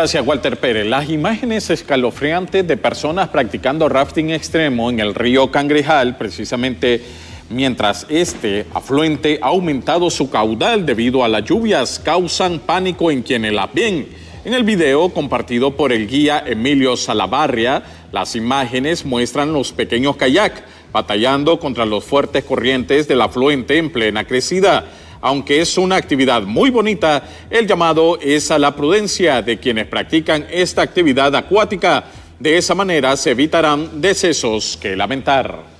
Gracias, Walter Pérez. Las imágenes escalofriantes de personas practicando rafting extremo en el río Cangrejal, precisamente mientras este afluente ha aumentado su caudal debido a las lluvias, causan pánico en quienes las ven. En el video compartido por el guía Emilio Salabarria, las imágenes muestran los pequeños kayak batallando contra los fuertes corrientes del afluente en plena crecida. Aunque es una actividad muy bonita, el llamado es a la prudencia de quienes practican esta actividad acuática. De esa manera se evitarán decesos que lamentar.